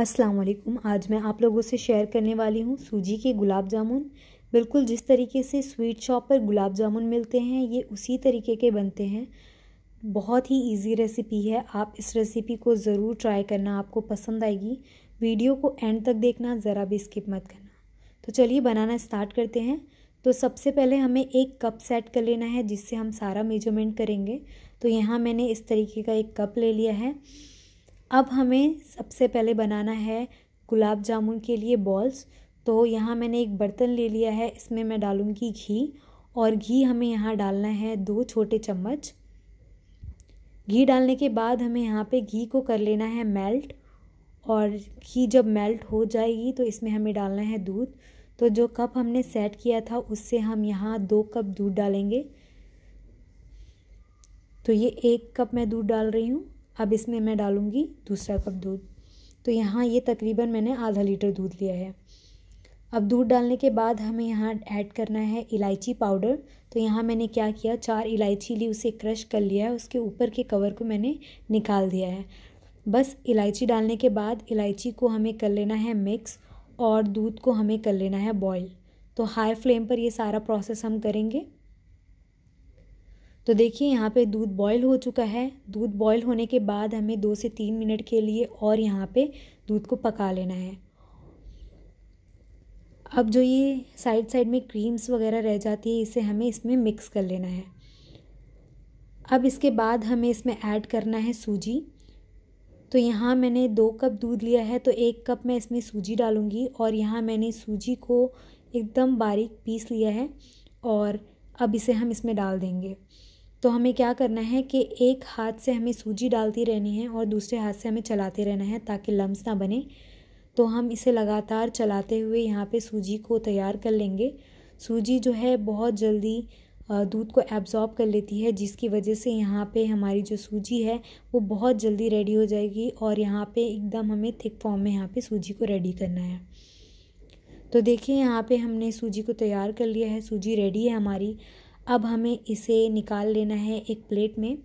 अस्सलाम वालेकुम आज मैं आप लोगों से शेयर करने वाली हूँ सूजी के गुलाब जामुन बिल्कुल जिस तरीके से स्वीट शॉप पर गुलाब जामुन मिलते हैं ये उसी तरीके के बनते हैं बहुत ही इजी रेसिपी है आप इस रेसिपी को ज़रूर ट्राई करना आपको पसंद आएगी वीडियो को एंड तक देखना ज़रा भी स्किप मत करना तो चलिए बनाना स्टार्ट करते हैं तो सबसे पहले हमें एक कप सेट कर लेना है जिससे हम सारा मेजरमेंट करेंगे तो यहाँ मैंने इस तरीके का एक कप ले लिया है अब हमें सबसे पहले बनाना है गुलाब जामुन के लिए बॉल्स तो यहाँ मैंने एक बर्तन ले लिया है इसमें मैं डालूँगी घी और घी हमें यहाँ डालना है दो छोटे चम्मच घी डालने के बाद हमें यहाँ पे घी को कर लेना है मेल्ट और घी जब मेल्ट हो जाएगी तो इसमें हमें डालना है दूध तो जो कप हमने सेट किया था उससे हम यहाँ दो कप दूध डालेंगे तो ये एक कप मैं दूध डाल रही हूँ अब इसमें मैं डालूँगी दूसरा कप दूध तो यहाँ ये तकरीबन मैंने आधा लीटर दूध लिया है अब दूध डालने के बाद हमें यहाँ ऐड करना है इलायची पाउडर तो यहाँ मैंने क्या किया चार इलायची ली उसे क्रश कर लिया है उसके ऊपर के कवर को मैंने निकाल दिया है बस इलायची डालने के बाद इलायची को हमें कर लेना है मिक्स और दूध को हमें कर लेना है बॉईल तो हाई फ्लेम पर ये सारा प्रोसेस हम करेंगे तो देखिए यहाँ पे दूध बॉईल हो चुका है दूध बॉईल होने के बाद हमें दो से तीन मिनट के लिए और यहाँ पे दूध को पका लेना है अब जो ये साइड साइड में क्रीम्स वगैरह रह जाती है इसे हमें इसमें मिक्स कर लेना है अब इसके बाद हमें इसमें ऐड करना है सूजी तो यहाँ मैंने दो कप दूध लिया है तो एक कप मैं इसमें सूजी डालूँगी और यहाँ मैंने सूजी को एकदम बारीक पीस लिया है और अब इसे हम इसमें डाल देंगे तो हमें क्या करना है कि एक हाथ से हमें सूजी डालती रहनी है और दूसरे हाथ से हमें चलाते रहना है ताकि लम्स ना बने तो हम इसे लगातार चलाते हुए यहाँ पे सूजी को तैयार कर लेंगे सूजी जो है बहुत जल्दी दूध को एब्ज़ॉर्ब कर लेती है जिसकी वजह से यहाँ पे हमारी जो सूजी है वो बहुत जल्दी रेडी हो जाएगी और यहाँ पे एकदम हमें थिक फॉर्म में यहाँ पे सूजी को रेडी करना है तो देखिए यहाँ पे हमने सूजी को तैयार कर लिया है सूजी रेडी है हमारी अब हमें इसे निकाल लेना है एक प्लेट में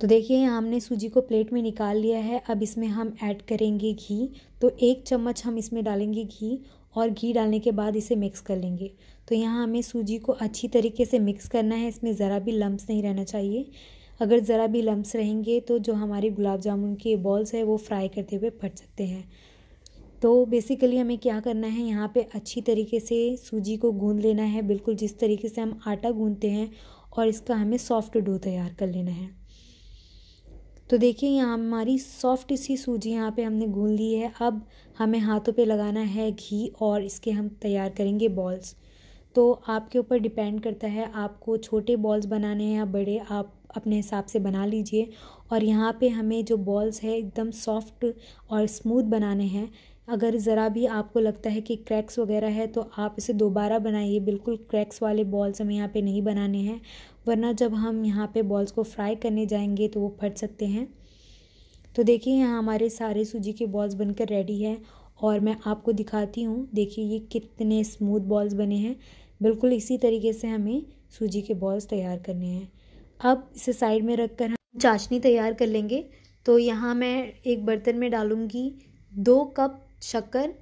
तो देखिए हमने सूजी को प्लेट में निकाल लिया है अब इसमें हम ऐड करेंगे घी तो एक चम्मच हम इसमें डालेंगे घी और घी डालने के बाद इसे मिक्स कर लेंगे तो यहाँ हमें सूजी को अच्छी तरीके से मिक्स करना है इसमें ज़रा भी लम्ब नहीं रहना चाहिए अगर ज़रा भी लम्ब रहेंगे तो जो हमारे गुलाब जामुन के बॉल्स है वो फ्राई करते हुए फट सकते हैं तो बेसिकली हमें क्या करना है यहाँ पे अच्छी तरीके से सूजी को गूंद लेना है बिल्कुल जिस तरीके से हम आटा गूंदते हैं और इसका हमें सॉफ्ट डो तैयार कर लेना है तो देखिए यहाँ हमारी सॉफ्ट सी सूजी यहाँ पे हमने गूंद ली है अब हमें हाथों पे लगाना है घी और इसके हम तैयार करेंगे बॉल्स तो आपके ऊपर डिपेंड करता है आपको छोटे बॉल्स बनाने हैं या बड़े आप अपने हिसाब से बना लीजिए और यहाँ पे हमें जो बॉल्स है एकदम सॉफ्ट और स्मूथ बनाने हैं अगर ज़रा भी आपको लगता है कि क्रैक्स वगैरह है तो आप इसे दोबारा बनाइए बिल्कुल क्रैक्स वाले बॉल्स हमें यहाँ पे नहीं बनाने हैं वरना जब हम यहाँ पे बॉल्स को फ्राई करने जाएंगे तो वो फट सकते हैं तो देखिए यहाँ हमारे सारे सूजी के बॉल्स बनकर रेडी है और मैं आपको दिखाती हूँ देखिए ये कितने स्मूथ बॉल्स बने हैं बिल्कुल इसी तरीके से हमें सूजी के बॉल्स तैयार करने हैं अब इसे साइड में रख कर हम चाशनी तैयार कर लेंगे तो यहाँ मैं एक बर्तन में डालूँगी दो कप शक्कर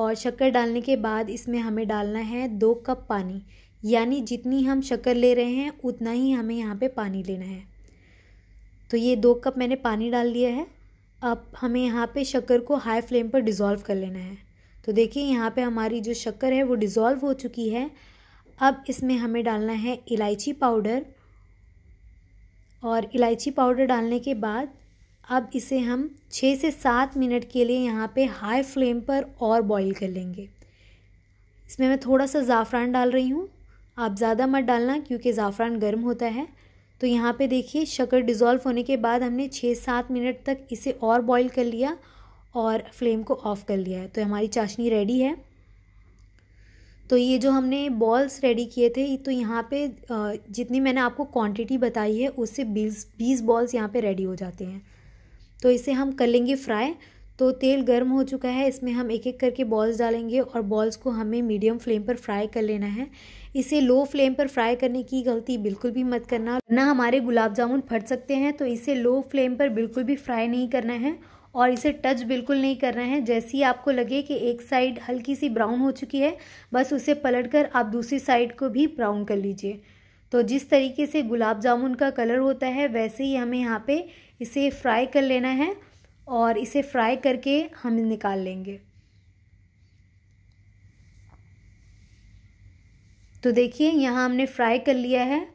और शक्कर डालने के बाद इसमें हमें डालना है दो कप पानी यानी जितनी हम शक्कर ले रहे हैं उतना ही हमें यहाँ पे पानी लेना है तो ये दो कप मैंने पानी डाल दिया है अब हमें यहाँ पे शक्कर को हाई फ्लेम पर डिज़ोल्व कर लेना है तो देखिए यहाँ पे हमारी जो शक्कर है वो डिज़ोल्व हो चुकी है अब इसमें हमें डालना है इलायची पाउडर और इलायची पाउडर डालने के बाद अब इसे हम छः से सात मिनट के लिए यहाँ पे हाई फ्लेम पर और बॉईल कर लेंगे इसमें मैं थोड़ा सा ज़ाफ़रान डाल रही हूँ आप ज़्यादा मत डालना क्योंकि ज़ाफ़रान गर्म होता है तो यहाँ पे देखिए शक्कर डिज़ोल्व होने के बाद हमने छः सात मिनट तक इसे और बॉईल कर लिया और फ्लेम को ऑफ़ कर लिया है तो हमारी चाशनी रेडी है तो ये जो हमने बॉल्स रेडी किए थे तो यहाँ पे जितनी मैंने आपको क्वांटिटी बताई है उससे बीस बीस बॉल्स यहाँ पे रेडी हो जाते हैं तो इसे हम कर लेंगे फ्राई तो तेल गर्म हो चुका है इसमें हम एक एक करके बॉल्स डालेंगे और बॉल्स को हमें मीडियम फ्लेम पर फ्राई कर लेना है इसे लो फ्लेम पर फ्राई करने की गलती बिल्कुल भी मत करना ना हमारे गुलाब जामुन फट सकते हैं तो इसे लो फ्लेम पर बिल्कुल भी फ्राई नहीं करना है और इसे टच बिल्कुल नहीं करना है जैसे ही आपको लगे कि एक साइड हल्की सी ब्राउन हो चुकी है बस उसे कर आप दूसरी साइड को भी ब्राउन कर लीजिए तो जिस तरीके से गुलाब जामुन का कलर होता है वैसे ही हमें यहाँ पे इसे फ्राई कर लेना है और इसे फ्राई करके हम निकाल लेंगे तो देखिए यहाँ हमने फ्राई कर लिया है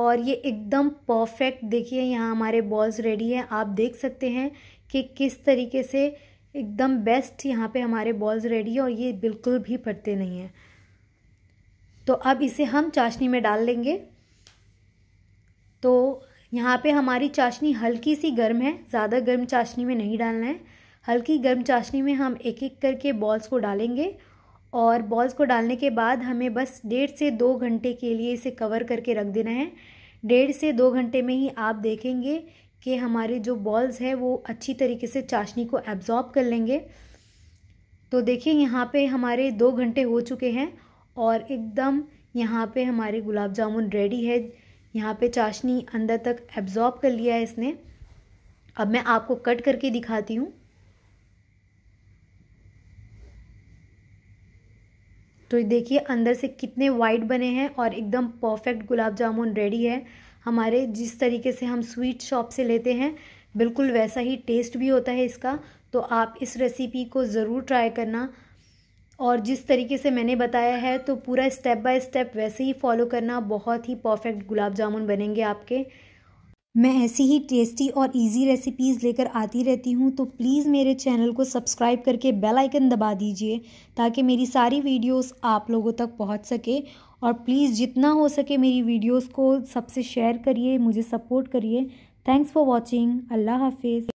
और ये एकदम परफेक्ट देखिए यहाँ हमारे बॉल्स रेडी हैं आप देख सकते हैं कि किस तरीके से एकदम बेस्ट यहाँ पे हमारे बॉल्स रेडी है और ये बिल्कुल भी फटते नहीं हैं तो अब इसे हम चाशनी में डाल लेंगे यहाँ पे हमारी चाशनी हल्की सी गर्म है ज़्यादा गर्म चाशनी में नहीं डालना है हल्की गर्म चाशनी में हम एक एक करके बॉल्स को डालेंगे और बॉल्स को डालने के बाद हमें बस डेढ़ से दो घंटे के लिए इसे कवर करके रख देना है डेढ़ से दो घंटे में ही आप देखेंगे कि हमारे जो बॉल्स है वो अच्छी तरीके से चाशनी को एब्ज़ॉर्ब कर लेंगे तो देखिए यहाँ पे हमारे दो घंटे हो चुके हैं और एकदम यहाँ पे हमारे गुलाब जामुन रेडी है यहाँ पे चाशनी अंदर तक एब्जॉर्ब कर लिया है इसने अब मैं आपको कट करके दिखाती हूँ तो देखिए अंदर से कितने वाइट बने हैं और एकदम परफेक्ट गुलाब जामुन रेडी है हमारे जिस तरीके से हम स्वीट शॉप से लेते हैं बिल्कुल वैसा ही टेस्ट भी होता है इसका तो आप इस रेसिपी को ज़रूर ट्राई करना और जिस तरीके से मैंने बताया है तो पूरा स्टेप बाय स्टेप वैसे ही फॉलो करना बहुत ही परफेक्ट गुलाब जामुन बनेंगे आपके मैं ऐसी ही टेस्टी और इजी रेसिपीज़ लेकर आती रहती हूँ तो प्लीज़ मेरे चैनल को सब्सक्राइब करके बेल आइकन दबा दीजिए ताकि मेरी सारी वीडियोस आप लोगों तक पहुँच सके और प्लीज़ जितना हो सके मेरी वीडियोस को सबसे शेयर करिए मुझे सपोर्ट करिए थैंक्स फॉर वॉचिंग अल्लाह हाफिज़